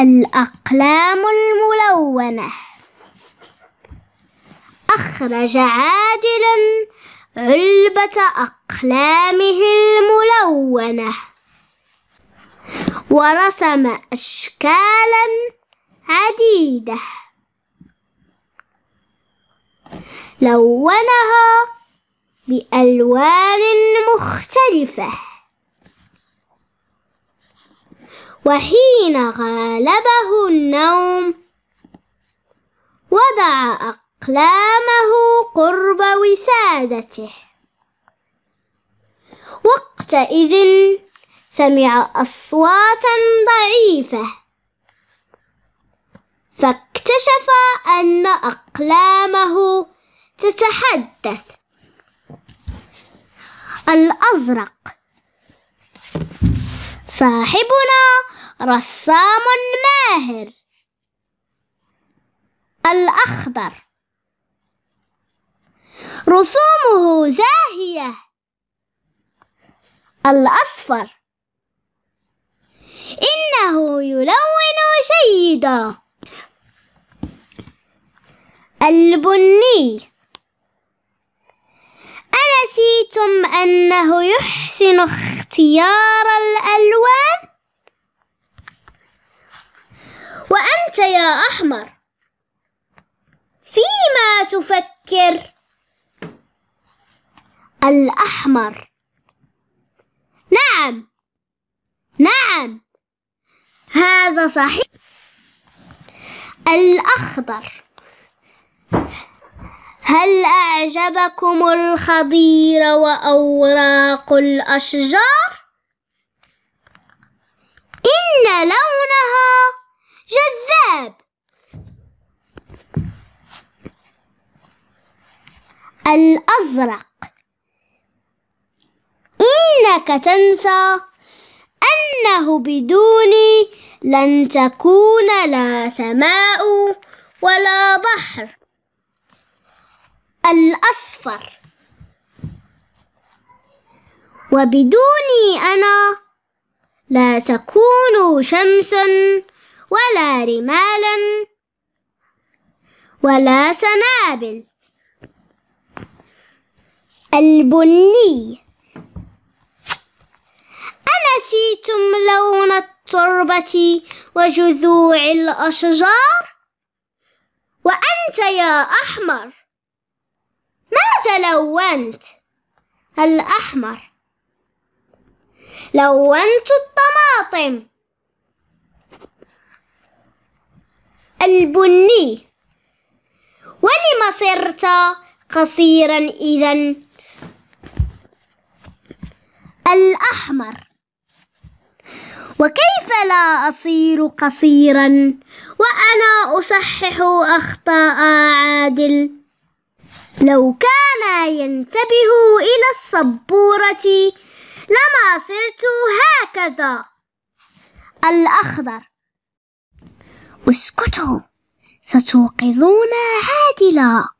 الأقلام الملونة أخرج عادل علبة أقلامه الملونة ورسم أشكالا عديدة لونها بألوان مختلفة وحين غالبه النوم وضع أقلامه قرب وسادته وقتئذ سمع أصواتا ضعيفة فاكتشف أن أقلامه تتحدث الأزرق صاحبنا رسام ماهر الأخضر رسومه زاهية الأصفر إنه يلون جيدا البني أنسيتم أنه يحسن اختيار الألوان أحمر فيما تفكر الأحمر نعم نعم هذا صحيح الأخضر هل أعجبكم الخضير وأوراق الأشجار؟ إن لونها جذاب الأزرق إنك تنسى أنه بدوني لن تكون لا سماء ولا بحر الأصفر وبدوني أنا لا تكون شمس ولا رمال ولا سنابل البني أنسيتم لون التربة وجذوع الأشجار وأنت يا أحمر ماذا لونت الأحمر لونت الطماطم البني ولم صرت قصيرا إذا الأحمر وكيف لا أصير قصيرا وأنا أصحح أخطاء عادل لو كان ينتبه إلى الصبورة لما صرت هكذا الأخضر اسكتوا ستوقظون عادلا